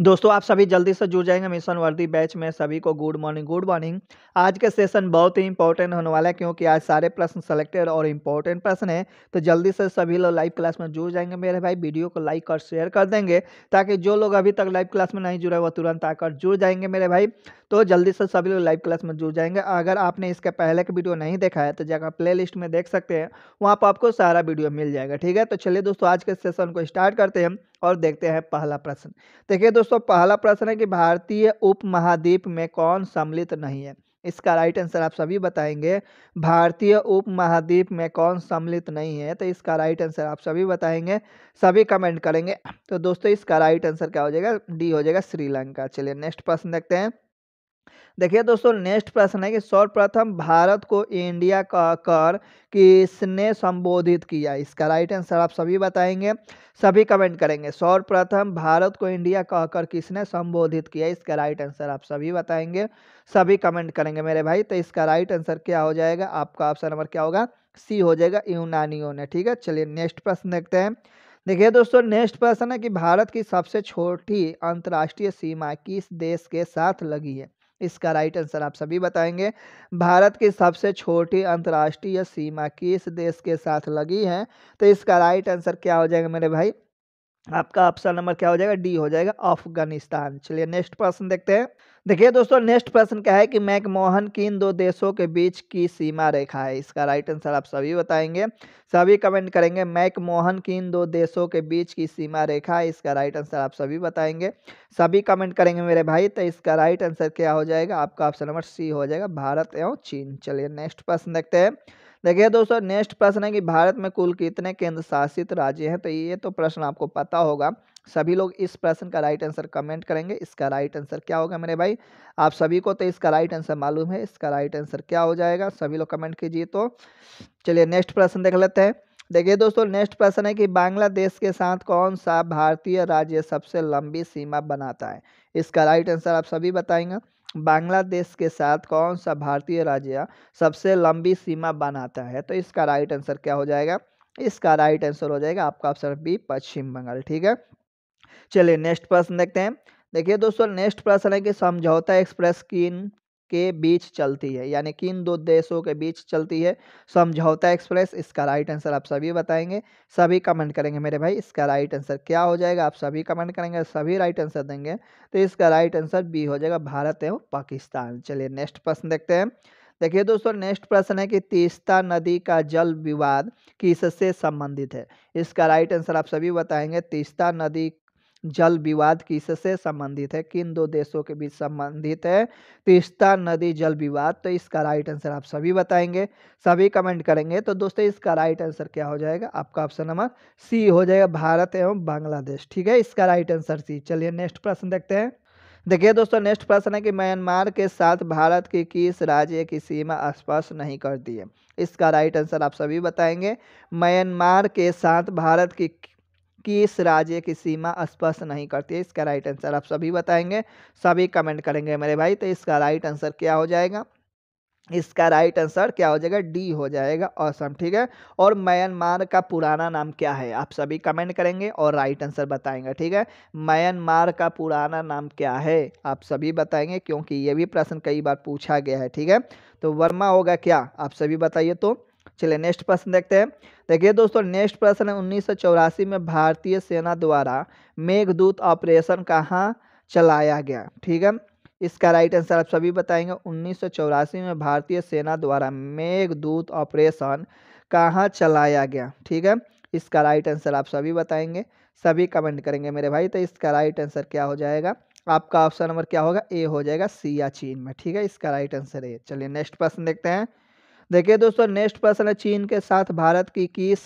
दोस्तों आप सभी जल्दी से जुड़ जाएंगे मिशन वर्दी बैच में सभी को गुड मॉर्निंग गुड मॉर्निंग आज का सेशन बहुत ही इंपॉर्टेंट होने वाला है क्योंकि आज सारे प्रश्न सेलेक्टेड और इंपॉर्टेंट प्रश्न है तो जल्दी से सभी लोग लाइव क्लास में जुड़ जाएंगे मेरे भाई वीडियो को लाइक और शेयर कर देंगे ताकि जो लोग अभी तक लाइव क्लास में नहीं जुड़े वो तुरंत आकर जुड़ जाएंगे मेरे भाई तो जल्दी से सभी लोग लाइव क्लास में जुड़ जाएंगे अगर आपने इसके पहले का वीडियो नहीं देखा है तो जगह प्ले लिस्ट में देख सकते हैं वहाँ पर आपको सारा वीडियो मिल जाएगा ठीक है तो चलिए दोस्तों आज के सेशन को स्टार्ट करते हैं और देखते हैं पहला प्रश्न देखिए दोस्तों पहला प्रश्न है कि भारतीय उपमहाद्वीप में कौन सम्मिलित नहीं है इसका राइट आंसर आप सभी बताएंगे भारतीय उप महाद्वीप में कौन सम्मिलित नहीं है तो इसका राइट आंसर आप सभी बताएंगे सभी कमेंट करेंगे तो दोस्तों इसका राइट आंसर क्या हो जाएगा डी हो जाएगा श्रीलंका चलिए नेक्स्ट प्रश्न देखते हैं देखिए दोस्तों नेक्स्ट प्रश्न है कि सर्वप्रथम भारत को इंडिया कहकर किसने संबोधित किया इसका राइट आंसर आप सभी बताएंगे सभी कमेंट करेंगे सर्वप्रथम भारत को इंडिया कहकर किसने संबोधित किया इसका राइट आंसर आप सभी बताएंगे सभी कमेंट करेंगे मेरे भाई तो इसका राइट आंसर क्या हो जाएगा आपका ऑप्शन नंबर क्या होगा सी हो जाएगा यूनानियों ने ठीक है चलिए नेक्स्ट प्रश्न देखते हैं देखिए दोस्तों नेक्स्ट प्रश्न है कि भारत की सबसे छोटी अंतर्राष्ट्रीय सीमा किस देश के साथ लगी है इसका राइट आंसर आप सभी बताएंगे भारत की सबसे छोटी अंतर्राष्ट्रीय सीमा किस देश के साथ लगी है तो इसका राइट आंसर क्या हो जाएगा मेरे भाई आपका ऑप्शन नंबर क्या हो जाएगा डी हो जाएगा अफगानिस्तान चलिए नेक्स्ट प्रश्न देखते हैं देखिए दोस्तों नेक्स्ट प्रश्न क्या है कि मैकमोहन किन दो देशों के बीच की सीमा रेखा है इसका राइट आंसर आप सभी बताएंगे सभी कमेंट करेंगे मैकमोहन किन दो देशों के बीच की सीमा रेखा है इसका राइट आंसर आप सभी बताएंगे सभी कमेंट करेंगे मेरे भाई तो इसका राइट आंसर क्या हो जाएगा आपका ऑप्शन नंबर सी हो जाएगा भारत एवं चीन चलिए नेक्स्ट प्रश्न देखते हैं देखिए दोस्तों नेक्स्ट प्रश्न है कि भारत में कुल कितने केंद्र शासित राज्य हैं तो ये तो प्रश्न आपको पता होगा सभी लोग इस प्रश्न का राइट आंसर कमेंट करेंगे इसका राइट आंसर क्या होगा मेरे भाई आप सभी को तो इसका राइट आंसर मालूम है इसका राइट आंसर क्या हो जाएगा सभी लोग कमेंट कीजिए तो चलिए नेक्स्ट प्रश्न देख लेते हैं देखिए दोस्तों नेक्स्ट प्रश्न है कि बांग्लादेश के साथ कौन सा भारतीय राज्य सबसे लंबी सीमा बनाता है इसका राइट आंसर आप सभी बताएंगे बांग्लादेश के साथ कौन सा भारतीय राज्य सबसे लंबी सीमा बनाता है तो इसका राइट आंसर क्या हो जाएगा इसका राइट आंसर हो जाएगा आपका ऑप्शन बी पश्चिम बंगाल ठीक है चलिए नेक्स्ट प्रश्न देखते हैं देखिए दोस्तों नेक्स्ट प्रश्न है कि समझौता एक्सप्रेस किन के बीच चलती है यानी किन दो देशों के बीच चलती है समझौता एक्सप्रेस इसका राइट आंसर आप सभी बताएंगे सभी कमेंट करेंगे मेरे भाई इसका राइट आंसर क्या हो जाएगा आप सभी कमेंट करेंगे सभी राइट आंसर देंगे तो इसका राइट आंसर बी हो जाएगा भारत एवं पाकिस्तान चलिए नेक्स्ट प्रश्न देखते हैं देखिए दोस्तों नेक्स्ट प्रश्न है कि तीस्ता नदी का जल विवाद किससे संबंधित है इसका राइट आंसर आप सभी बताएंगे तीस्ता नदी जल विवाद किससे संबंधित है किन दो देशों के बीच संबंधित है तीस्ता नदी जल विवाद तो इसका राइट आंसर आप सभी बताएंगे सभी कमेंट करेंगे तो दोस्तों इसका राइट आंसर क्या हो जाएगा आपका ऑप्शन नंबर सी हो जाएगा भारत एवं बांग्लादेश ठीक है इसका राइट आंसर सी चलिए नेक्स्ट प्रश्न देखते हैं देखिए दोस्तों नेक्स्ट प्रश्न है कि म्यांमार के साथ भारत की किस राज्य की सीमा स्पर्श नहीं करती है इसका राइट आंसर आप सभी बताएंगे म्यांमार के साथ भारत की किस राज्य की सीमा स्पर्श नहीं करती है इसका राइट आंसर आप सभी बताएंगे सभी कमेंट करेंगे मेरे भाई तो इसका राइट आंसर क्या हो जाएगा इसका राइट आंसर क्या हो जाएगा डी हो जाएगा ऑसम ठीक है और म्यांमार का पुराना नाम क्या है आप सभी कमेंट करेंगे और राइट आंसर बताएंगे ठीक है म्यांमार का पुराना नाम क्या है आप सभी बताएंगे क्योंकि ये भी प्रश्न कई बार पूछा गया है ठीक है तो वर्मा होगा क्या आप सभी बताइए तो चलिए नेक्स्ट प्रश्न देखते हैं देखिए दोस्तों नेक्स्ट प्रश्न है उन्नीस में भारतीय सेना द्वारा मेघदूत ऑपरेशन कहाँ चलाया गया ठीक है इसका राइट आंसर आप सभी बताएंगे उन्नीस में भारतीय सेना द्वारा मेघदूत ऑपरेशन कहाँ चलाया गया ठीक है इसका राइट आंसर आप सभी बताएंगे सभी कमेंट करेंगे मेरे भाई तो इसका राइट आंसर क्या हो जाएगा आपका ऑप्शन नंबर क्या होगा ए हो जाएगा चीन में ठीक है इसका राइट आंसर ए चलिए नेक्स्ट प्रश्न देखते हैं देखिए दोस्तों नेक्स्ट प्रश्न है चीन के साथ भारत की किस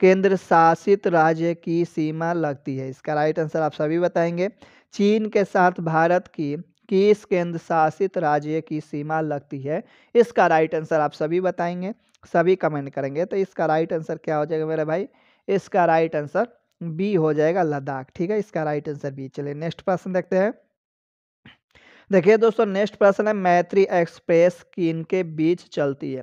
केंद्र शासित राज्य की सीमा लगती है इसका राइट आंसर आप सभी बताएंगे चीन के साथ भारत की किस केंद्र शासित राज्य की सीमा लगती है इसका राइट आंसर आप सभी बताएंगे सभी कमेंट करेंगे तो इसका राइट आंसर क्या हो जाएगा मेरे भाई इसका राइट आंसर बी हो जाएगा लद्दाख ठीक है इसका राइट आंसर बी चलिए नेक्स्ट प्रश्न देखते हैं देखिए दोस्तों नेक्स्ट प्रश्न है मैत्री एक्सप्रेस किन के बीच चलती है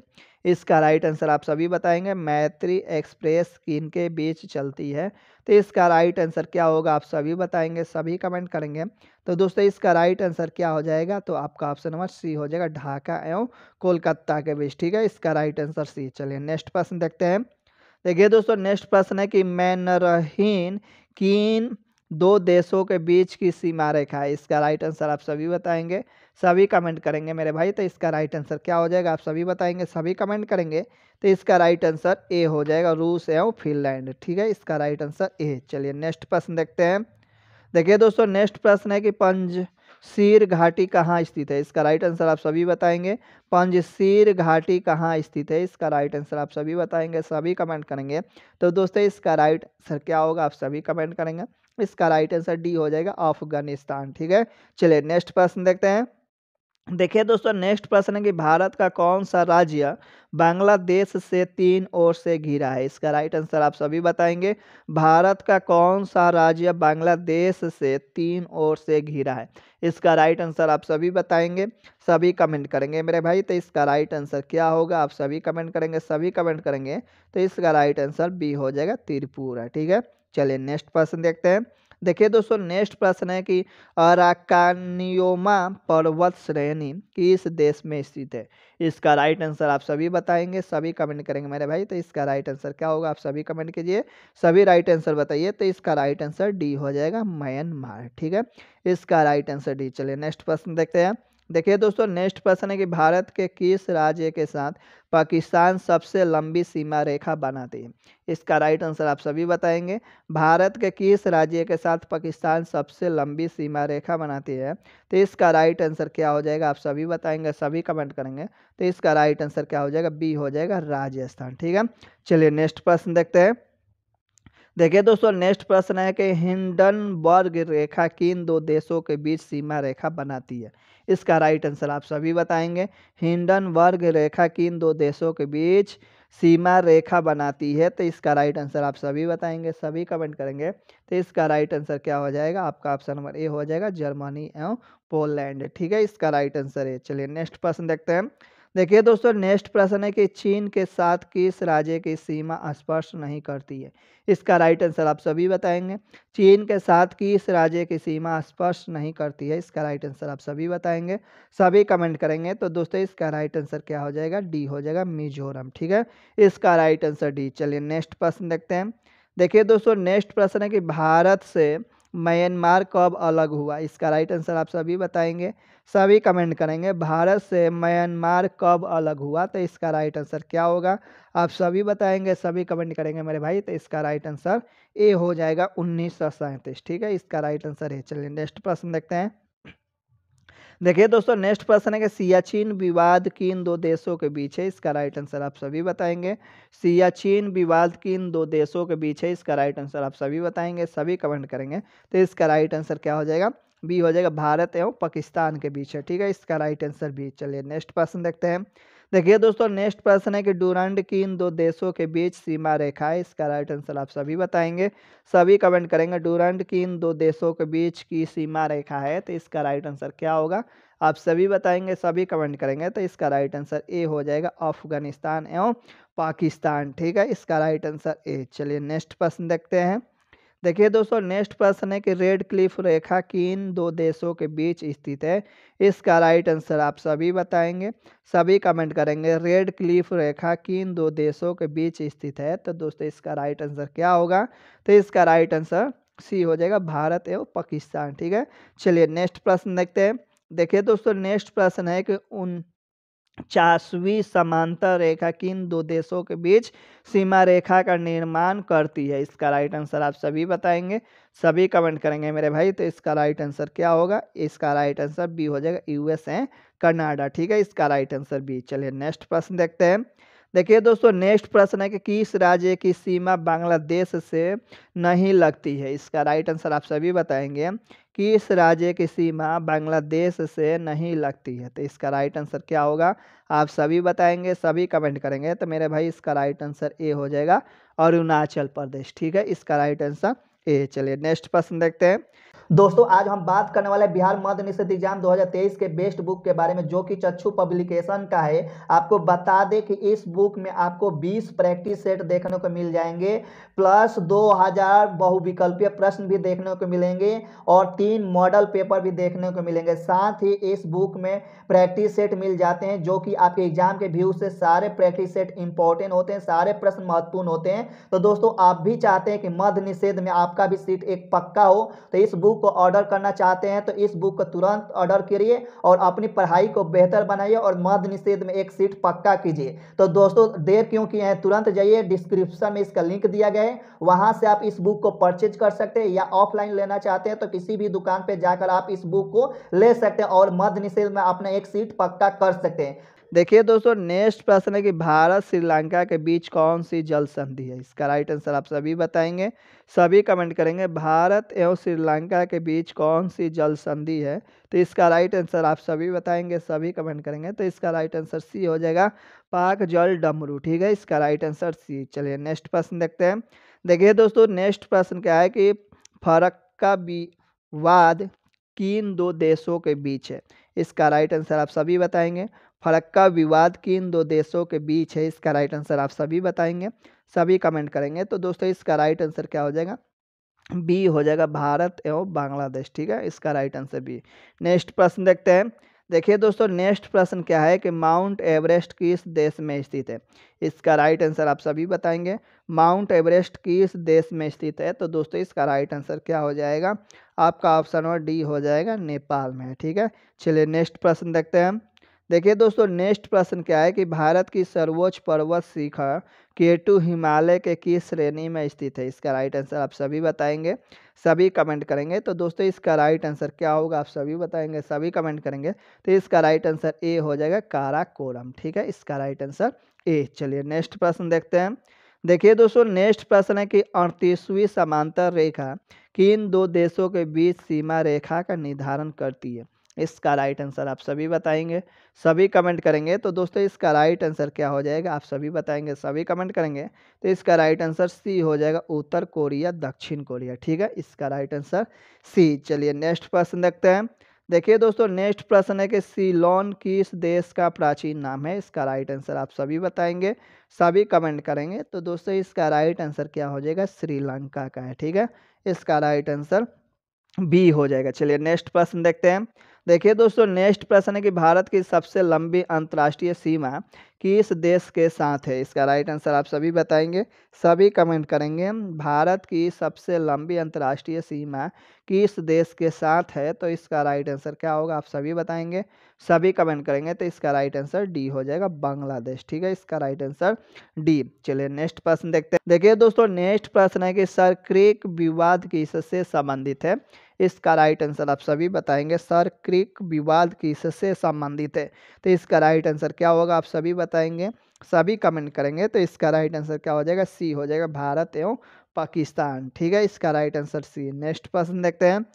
इसका राइट आंसर आप सभी बताएंगे मैत्री एक्सप्रेस किन के बीच चलती है तो इसका राइट आंसर क्या होगा आप सभी बताएंगे सभी कमेंट करेंगे तो दोस्तों इसका राइट आंसर क्या हो जाएगा तो आपका ऑप्शन नंबर सी हो जाएगा ढाका एवं कोलकाता के बीच ठीक है इसका राइट आंसर सी चलिए नेक्स्ट प्रश्न देखते हैं देखिए दोस्तों नेक्स्ट प्रश्न है कि मैनरहीन किन दो देशों के बीच की सीमा रेखा है इसका राइट आंसर आप सभी बताएंगे सभी कमेंट करेंगे मेरे भाई तो इसका राइट आंसर क्या हो जाएगा आप सभी बताएंगे सभी कमेंट करेंगे तो इसका राइट आंसर ए हो जाएगा रूस एवं फिनलैंड ठीक है इसका राइट आंसर ए चलिए नेक्स्ट प्रश्न देखते हैं देखिए दोस्तों नेक्स्ट प्रश्न है कि पंज सीर घाटी कहाँ स्थित है इसका राइट आंसर आप सभी बताएंगे पंज सीर घाटी कहाँ स्थित है इसका राइट आंसर आप सभी बताएंगे सभी कमेंट करेंगे तो दोस्तों इसका राइट आंसर क्या होगा आप सभी कमेंट करेंगे इसका राइट आंसर डी हो जाएगा अफगानिस्तान ठीक है चलिए नेक्स्ट प्रश्न देखते हैं देखिए दोस्तों नेक्स्ट प्रश्न है कि भारत का कौन सा राज्य बांग्लादेश से तीन ओर से घिरा है इसका राइट आंसर आप सभी बताएंगे भारत का कौन सा राज्य बांग्लादेश से तीन ओर से घिरा है इसका राइट आंसर आप सभी बताएंगे सभी कमेंट करेंगे मेरे भाई तो इसका राइट आंसर क्या होगा आप सभी कमेंट करेंगे सभी कमेंट करेंगे तो इसका राइट आंसर बी हो जाएगा त्रिपुरा ठीक है चलिए नेक्स्ट प्रश्न देखते हैं देखिए दोस्तों नेक्स्ट प्रश्न है कि अराकानियोमा पर्वत श्रेणी किस देश में स्थित है इसका राइट आंसर आप सभी बताएंगे सभी कमेंट करेंगे मेरे भाई तो इसका राइट आंसर क्या होगा आप सभी कमेंट कीजिए सभी राइट आंसर बताइए तो इसका राइट आंसर डी हो जाएगा म्यांमार ठीक है इसका राइट आंसर डी चलिए नेक्स्ट प्रश्न देखते हैं देखिए दोस्तों नेक्स्ट प्रश्न है कि भारत के किस राज्य के साथ पाकिस्तान सबसे लंबी सीमा रेखा बनाती है इसका राइट आंसर आप सभी बताएंगे भारत के किस राज्य के साथ पाकिस्तान सबसे लंबी सीमा रेखा बनाती है तो इसका राइट आंसर क्या हो जाएगा आप सभी बताएंगे सभी कमेंट करेंगे तो इसका राइट आंसर क्या हो जाएगा बी हो जाएगा राजस्थान ठीक है चलिए नेक्स्ट प्रश्न देखते हैं देखिए दोस्तों नेक्स्ट प्रश्न है कि हिंडनबर्ग रेखा किन दो देशों के बीच सीमा रेखा बनाती है इसका राइट आंसर आप सभी बताएंगे हिंडनबर्ग रेखा किन दो देशों के बीच सीमा रेखा बनाती है तो इसका राइट आंसर आप सभी बताएंगे सभी कमेंट करेंगे तो इसका राइट आंसर क्या हो जाएगा आपका ऑप्शन नंबर ए हो जाएगा जर्मनी एवं पोलैंड ठीक है इसका राइट आंसर है चलिए नेक्स्ट प्रश्न देखते हैं देखिए दोस्तों नेक्स्ट प्रश्न है कि चीन के साथ किस राज्य की सीमा स्पर्श नहीं करती है इसका राइट आंसर आप सभी बताएंगे चीन के साथ किस राज्य की सीमा स्पर्श नहीं करती है इसका राइट आंसर आप सभी बताएंगे सभी कमेंट करेंगे तो दोस्तों इसका राइट आंसर क्या हो जाएगा डी हो जाएगा मिजोरम ठीक है इसका राइट आंसर डी चलिए नेक्स्ट प्रश्न देखते हैं देखिए दोस्तों नेक्स्ट प्रश्न है कि भारत से म्यांमार कब अलग हुआ इसका राइट आंसर आप सभी बताएंगे सभी कमेंट करेंगे भारत से म्यांमार कब अलग हुआ तो इसका राइट आंसर क्या होगा आप सभी बताएंगे सभी कमेंट करेंगे मेरे भाई तो इसका राइट आंसर ए हो जाएगा उन्नीस ठीक है इसका राइट आंसर है चलिए नेक्स्ट प्रश्न देखते हैं देखिए दोस्तों नेक्स्ट प्रश्न है कि सियाचिन विवाद किन दो देशों के बीच है इसका राइट आंसर आप सभी बताएंगे सियाचिन विवाद किन दो देशों के बीच है इसका राइट आंसर आप सभी बताएंगे सभी कमेंट करेंगे तो इसका राइट आंसर क्या हो जाएगा बी हो जाएगा भारत एवं पाकिस्तान के बीच है ठीक है इसका राइट आंसर भी चलिए नेक्स्ट प्रश्न देखते हैं देखिए दोस्तों नेक्स्ट प्रश्न है कि डूरंड की इन दो देशों के बीच सीमा रेखा है इसका राइट आंसर आप सभी बताएंगे सभी कमेंट करेंगे डूरंड की इन दो देशों के बीच की सीमा रेखा है तो इसका राइट आंसर क्या होगा आप सभी बताएंगे सभी कमेंट करेंगे तो इसका राइट आंसर ए हो जाएगा अफगानिस्तान एवं पाकिस्तान ठीक है इसका राइट आंसर ए चलिए नेक्स्ट प्रश्न देखते हैं देखिए दोस्तों नेक्स्ट प्रश्न है कि रेड क्लिफ रेखा किन दो देशों के बीच स्थित है इसका राइट आंसर आप सभी बताएंगे सभी कमेंट करेंगे रेड क्लिफ रेखा किन दो देशों के बीच स्थित है तो दोस्तों इसका राइट आंसर क्या होगा तो इसका राइट आंसर सी हो जाएगा भारत एवं पाकिस्तान ठीक है चलिए नेक्स्ट प्रश्न देखते हैं देखिए दोस्तों नेक्स्ट प्रश्न है कि उन चासवी समांतर रेखा किन दो देशों के बीच सीमा रेखा का निर्माण करती है इसका राइट आंसर आप सभी बताएंगे सभी कमेंट करेंगे मेरे भाई तो इसका राइट आंसर क्या होगा इसका राइट आंसर बी हो जाएगा यूएस एंड कनाडा ठीक है इसका राइट आंसर बी चलिए नेक्स्ट प्रश्न देखते हैं देखिए दोस्तों नेक्स्ट प्रश्न है कि किस राज्य की सीमा बांग्लादेश से नहीं लगती है इसका राइट आंसर आप सभी बताएंगे किस राज्य की सीमा बांग्लादेश से नहीं लगती है तो इसका राइट आंसर क्या होगा आप सभी बताएंगे सभी कमेंट करेंगे तो मेरे भाई इसका राइट आंसर ए हो जाएगा अरुणाचल प्रदेश ठीक है इसका राइट आंसर ए चलिए नेक्स्ट प्रश्न देखते हैं दोस्तों आज हम बात करने वाले बिहार मध्य निषेध एग्जाम 2023 के बेस्ट बुक के बारे में जो कि चक्षु पब्लिकेशन का है आपको बता दें कि इस बुक में आपको 20 प्रैक्टिस सेट देखने को मिल जाएंगे प्लस 2000 बहुविकल्पीय प्रश्न भी देखने को मिलेंगे और तीन मॉडल पेपर भी देखने को मिलेंगे साथ ही इस बुक में प्रैक्टिस सेट मिल जाते हैं जो कि आपके एग्जाम के व्यू से सारे प्रैक्टिस सेट इंपॉर्टेंट होते हैं सारे प्रश्न महत्वपूर्ण होते हैं तो दोस्तों आप भी चाहते हैं कि मध्य निषेध में आपका भी सीट एक पक्का हो तो इस बुक बुक को ऑर्डर करना चाहते हैं तो इस बुक को तुरंत ऑर्डर करिए और अपनी पढ़ाई को बेहतर बनाइए और मध्य निषेध में एक सीट पक्का कीजिए तो दोस्तों देर क्यों किए हैं तुरंत जाइए डिस्क्रिप्शन में इसका लिंक दिया गया है वहाँ से आप इस बुक को परचेज कर सकते हैं या ऑफलाइन लेना चाहते हैं तो किसी भी दुकान पर जाकर आप इस बुक को ले सकते हैं और मध्य निषेध में अपना एक सीट पक्का कर सकते हैं देखिए दोस्तों नेक्स्ट प्रश्न है कि भारत श्रीलंका के बीच कौन सी जल संधि है इसका राइट आंसर आप सभी बताएंगे सभी कमेंट करेंगे भारत एवं श्रीलंका के बीच कौन सी जल संधि है तो इसका राइट आंसर आप सभी बताएंगे सभी कमेंट करेंगे तो इसका राइट आंसर सी हो जाएगा पाक जल डमरू ठीक है इसका राइट आंसर सी चलिए नेक्स्ट प्रश्न देखते हैं देखिए दोस्तों नेक्स्ट प्रश्न क्या है कि फरक्का विवाद किन दो देशों के बीच है इसका राइट आंसर आप सभी बताएंगे फरक्का विवाद किन दो देशों के बीच है इसका राइट आंसर आप सभी बताएंगे सभी कमेंट करेंगे तो दोस्तों इसका राइट आंसर क्या हो जाएगा बी हो जाएगा भारत एवं बांग्लादेश ठीक है इसका राइट आंसर बी नेक्स्ट प्रश्न देखते हैं देखिए दोस्तों नेक्स्ट प्रश्न क्या है कि माउंट एवरेस्ट किस देश में स्थित है इसका राइट आंसर आप सभी बताएंगे माउंट एवरेस्ट किस देश में स्थित है तो दोस्तों इसका राइट आंसर क्या हो जाएगा आपका ऑप्शन और डी हो जाएगा नेपाल में ठीक है चलिए नेक्स्ट प्रश्न देखते हैं देखिए दोस्तों नेक्स्ट प्रश्न क्या है कि भारत की सर्वोच्च पर्वत शिखर केटू हिमालय के किस श्रेणी में स्थित है इसका राइट आंसर आप सभी बताएंगे सभी कमेंट करेंगे तो दोस्तों इसका राइट आंसर क्या होगा आप सभी बताएंगे सभी कमेंट करेंगे तो इसका राइट आंसर ए हो जाएगा काराकोरम ठीक है इसका राइट आंसर ए चलिए नेक्स्ट प्रश्न देखते हैं देखिए दोस्तों नेक्स्ट प्रश्न है कि अड़तीसवीं समांतर रेखा किन दो देशों के बीच सीमा रेखा का निर्धारण करती है इसका राइट आंसर आप सभी बताएंगे सभी कमेंट करेंगे तो दोस्तों इसका राइट आंसर क्या हो जाएगा आप सभी बताएंगे सभी कमेंट करेंगे तो इसका राइट आंसर सी हो जाएगा उत्तर कोरिया दक्षिण कोरिया ठीक है इसका राइट आंसर सी चलिए नेक्स्ट प्रश्न देखते हैं देखिए दोस्तों नेक्स्ट प्रश्न है कि सीलोन किस देश का प्राचीन नाम है इसका राइट आंसर आप सभी बताएंगे सभी कमेंट करेंगे तो दोस्तों इसका राइट आंसर क्या हो जाएगा श्रीलंका का है ठीक है इसका राइट आंसर बी हो जाएगा चलिए नेक्स्ट प्रश्न देखते हैं देखिए दोस्तों नेक्स्ट प्रश्न है कि भारत की सबसे लंबी अंतर्राष्ट्रीय सीमा किस देश के साथ है इसका राइट आंसर आप सभी बताएंगे सभी कमेंट करेंगे भारत की सबसे लंबी अंतर्राष्ट्रीय सीमा किस देश के साथ है तो इसका राइट आंसर क्या होगा आप सभी बताएंगे सभी कमेंट करेंगे तो इसका राइट आंसर डी हो जाएगा बांग्लादेश ठीक है इसका राइट आंसर डी चलिए नेक्स्ट प्रश्न देखते हैं देखिए दोस्तों नेक्स्ट प्रश्न है कि सर क्रिक विवाद किससे संबंधित है इसका राइट आंसर आप सभी बताएंगे सर क्रिक विवाद किससे संबंधित है तो इसका राइट आंसर क्या होगा आप सभी बताएंगे सभी कमेंट करेंगे तो इसका राइट आंसर क्या हो जाएगा सी हो जाएगा भारत एवं पाकिस्तान ठीक है इसका राइट आंसर सी नेक्स्ट प्रश्न देखते हैं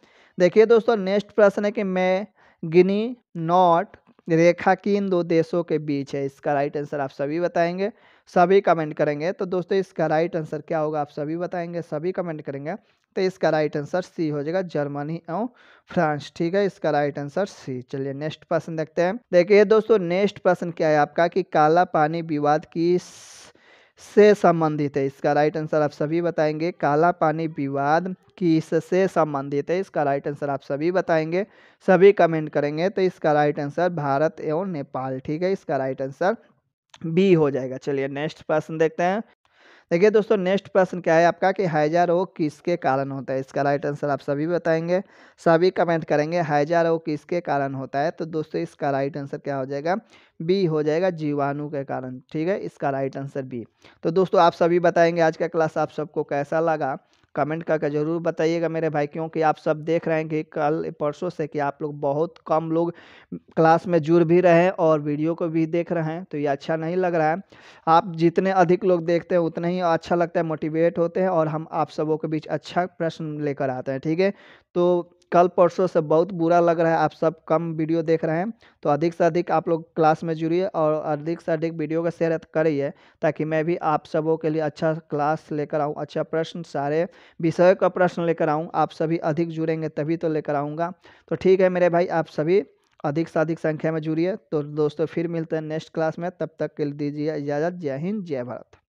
देखिए दोस्तों नेक्स्ट प्रश्न है कि मैं गिनी नॉट रेखा इन दो देशों के बीच है इसका राइट आंसर आप सभी बताएंगे सभी कमेंट करेंगे तो दोस्तों इसका राइट आंसर क्या होगा आप सभी बताएंगे सभी कमेंट करेंगे तो इसका राइट आंसर सी हो जाएगा जर्मनी एवं फ्रांस ठीक है इसका राइट आंसर सी चलिए नेक्स्ट प्रश्न देखते हैं देखिए दोस्तों नेक्स्ट प्रश्न क्या है आपका कि काला पानी विवाद की से संबंधित है इसका राइट आंसर आप सभी बताएंगे काला पानी विवाद किस से संबंधित है इसका राइट आंसर आप सभी बताएंगे सभी कमेंट करेंगे तो इसका राइट आंसर भारत एवं नेपाल ठीक है इसका राइट आंसर बी हो जाएगा चलिए नेक्स्ट प्रश्न देखते हैं देखिए दोस्तों नेक्स्ट प्रश्न क्या है आपका कि हैजा रोग किसके कारण होता है इसका राइट आंसर आप सभी बताएंगे सभी कमेंट करेंगे हैजा रोग किसके कारण होता है तो दोस्तों इसका राइट आंसर क्या हो जाएगा बी हो जाएगा जीवाणु के कारण ठीक है इसका राइट आंसर बी तो दोस्तों आप सभी बताएंगे आज का क्लास आप सबको कैसा लगा कमेंट करके ज़रूर बताइएगा मेरे भाई क्योंकि आप सब देख रहे हैं कि कल परसों से कि आप लोग बहुत कम लोग क्लास में जुड़ भी रहे हैं और वीडियो को भी देख रहे हैं तो ये अच्छा नहीं लग रहा है आप जितने अधिक लोग देखते हैं उतना ही अच्छा लगता है मोटिवेट होते हैं और हम आप सबों के बीच अच्छा प्रश्न लेकर आते हैं ठीक है तो कल परसों से बहुत बुरा लग रहा है आप सब कम वीडियो देख रहे हैं तो अधिक से अधिक आप लोग क्लास में जुड़िए और अधिक से अधिक वीडियो का शेयर करिए ताकि मैं भी आप सबों के लिए अच्छा क्लास लेकर आऊँ अच्छा प्रश्न सारे विषय का प्रश्न लेकर आऊँ आप सभी अधिक जुड़ेंगे तभी तो लेकर आऊँगा तो ठीक है मेरे भाई आप सभी अधिक से अधिक संख्या में जुड़िए तो दोस्तों फिर मिलते हैं नेक्स्ट क्लास में तब तक के लिए दीजिए इजाज़त जय हिंद जय भारत